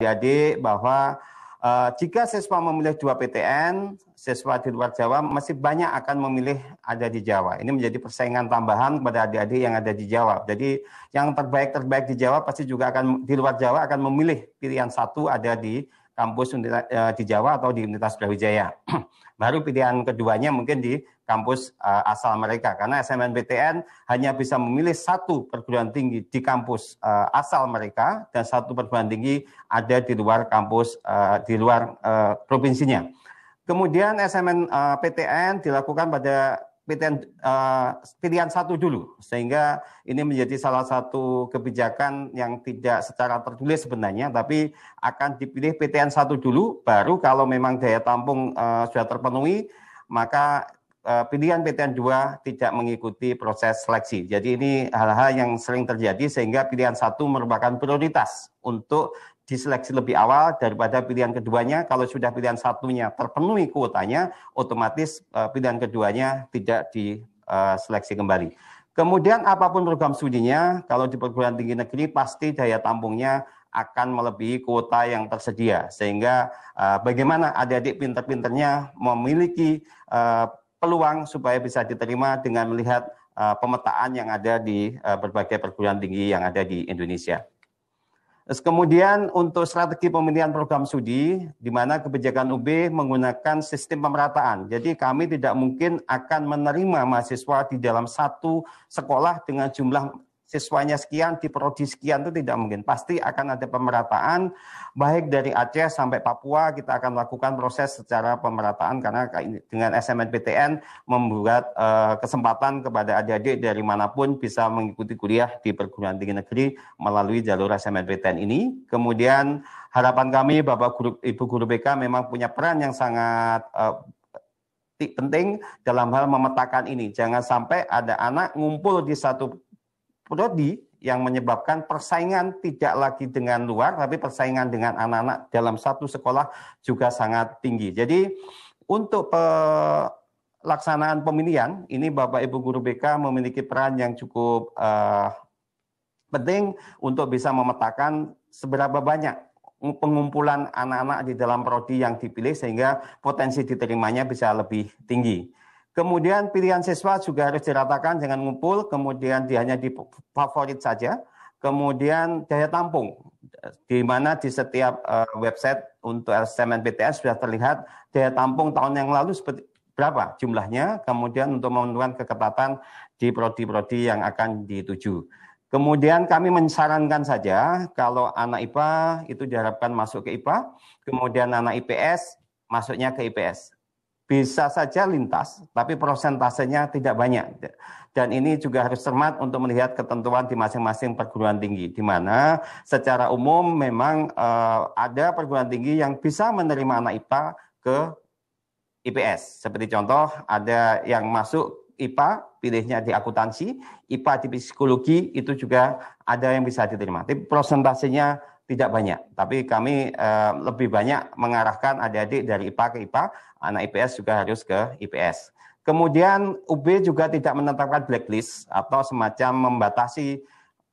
adik-adik bahwa uh, jika siswa memilih dua PTN, siswa di luar Jawa masih banyak akan memilih ada di Jawa. Ini menjadi persaingan tambahan kepada adik-adik yang ada di Jawa. Jadi yang terbaik-terbaik di Jawa pasti juga akan di luar Jawa akan memilih pilihan satu ada di kampus eh, di Jawa atau di Universitas Brawijaya. Baru pilihan keduanya mungkin di kampus eh, asal mereka karena SMNPTN hanya bisa memilih satu perguruan tinggi di kampus eh, asal mereka dan satu perguruan tinggi ada di luar kampus di luar provinsinya. Kemudian SMNPTN dilakukan pada PTN uh, eh, pilihan satu dulu sehingga ini menjadi salah satu kebijakan yang tidak secara tertulis sebenarnya tapi akan dipilih PTN satu dulu baru kalau memang daya tampung uh, sudah terpenuhi maka uh, pilihan PTN 2 tidak mengikuti proses seleksi. Jadi ini hal-hal yang sering terjadi sehingga pilihan satu merupakan prioritas untuk diseleksi lebih awal daripada pilihan keduanya. Kalau sudah pilihan satunya terpenuhi kuotanya, otomatis eh, pilihan keduanya tidak diseleksi eh, kembali. Kemudian apapun program studinya, kalau di perguruan tinggi negeri pasti daya tampungnya akan melebihi kuota yang tersedia. Sehingga eh, bagaimana adik-adik pinter-pinternya memiliki peluang supaya bisa diterima dengan melihat pemetaan yang ada di berbagai perguruan tinggi yang ada di Indonesia kemudian untuk strategi pemilihan program studi, di mana kebijakan UB menggunakan sistem pemerataan. Jadi kami tidak mungkin akan menerima mahasiswa di dalam satu sekolah dengan jumlah siswanya sekian, prodi sekian itu tidak mungkin. Pasti akan ada pemerataan baik dari Aceh sampai Papua kita akan lakukan proses secara pemerataan karena dengan SMNPTN membuat eh, kesempatan kepada adik-adik dari manapun bisa mengikuti kuliah di perguruan tinggi negeri melalui jalur SMNPTN ini. Kemudian harapan kami Bapak Guru Ibu Guru BK memang punya peran yang sangat eh, penting dalam hal memetakan ini. Jangan sampai ada anak ngumpul di satu prodi yang menyebabkan persaingan tidak lagi dengan luar, tapi persaingan dengan anak-anak dalam satu sekolah juga sangat tinggi. Jadi untuk pelaksanaan pemilihan ini Bapak Ibu guru BK memiliki peran yang cukup uh, penting untuk bisa memetakan seberapa banyak pengumpulan anak-anak di dalam prodi yang dipilih sehingga potensi diterimanya bisa lebih tinggi. Kemudian pilihan siswa juga harus diratakan dengan ngumpul, kemudian dia hanya di favorit saja. Kemudian daya tampung, di mana di setiap eh, website untuk SMAN/PTS sudah terlihat daya tampung tahun yang lalu seperti berapa jumlahnya, kemudian untuk menentukan keketatan di prodi-prodi yang akan dituju. Kemudian kami mensarankan saja kalau anak IPA itu diharapkan masuk ke IPA, kemudian anak IPS masuknya ke IPS bisa saja lintas, tapi prosentasenya tidak banyak. Dan ini juga harus cermat untuk melihat ketentuan di masing-masing perguruan tinggi, di mana secara umum memang uh, ada perguruan tinggi yang bisa menerima anak IPA ke IPS. Seperti contoh, ada yang masuk IPA, pilihnya di akuntansi, IPA di psikologi, itu juga ada yang bisa diterima. Tapi prosentasenya tidak banyak, tapi kami eh, lebih banyak mengarahkan adik-adik dari IPA ke IPA, anak IPS juga harus ke IPS. Kemudian UB juga tidak menetapkan blacklist atau semacam membatasi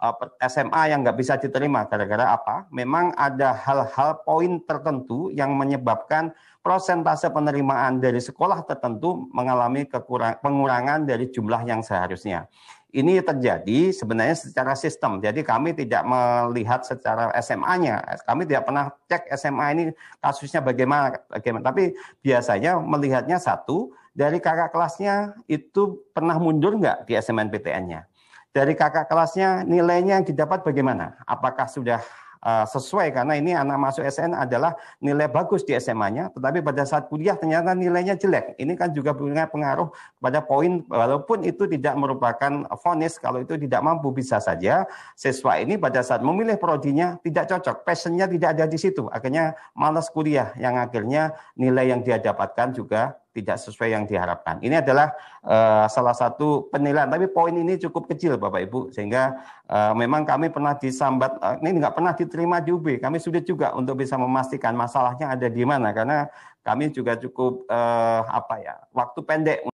eh, SMA yang nggak bisa diterima gara-gara apa? Memang ada hal-hal poin tertentu yang menyebabkan prosentase penerimaan dari sekolah tertentu mengalami kekurang, pengurangan dari jumlah yang seharusnya ini terjadi sebenarnya secara sistem. Jadi kami tidak melihat secara SMA-nya. Kami tidak pernah cek SMA ini kasusnya bagaimana, bagaimana. Tapi biasanya melihatnya satu dari kakak kelasnya itu pernah mundur nggak di SMNPTN-nya. Dari kakak kelasnya nilainya yang didapat bagaimana? Apakah sudah Eh, sesuai karena ini anak masuk SN adalah nilai bagus di SMA-nya, tetapi pada saat kuliah ternyata nilainya jelek. Ini kan juga punya pengaruh pada poin walaupun itu tidak merupakan vonis kalau itu tidak mampu bisa saja siswa ini pada saat memilih prodinya tidak cocok, passionnya tidak ada di situ, akhirnya malas kuliah yang akhirnya nilai yang dia dapatkan juga tidak sesuai yang diharapkan. Ini adalah uh, salah satu penilaian. Tapi poin ini cukup kecil, Bapak Ibu, sehingga uh, memang kami pernah disambat. Uh, ini nggak pernah diterima di UB. Kami sudah juga untuk bisa memastikan masalahnya ada di mana, karena kami juga cukup uh, apa ya waktu pendek.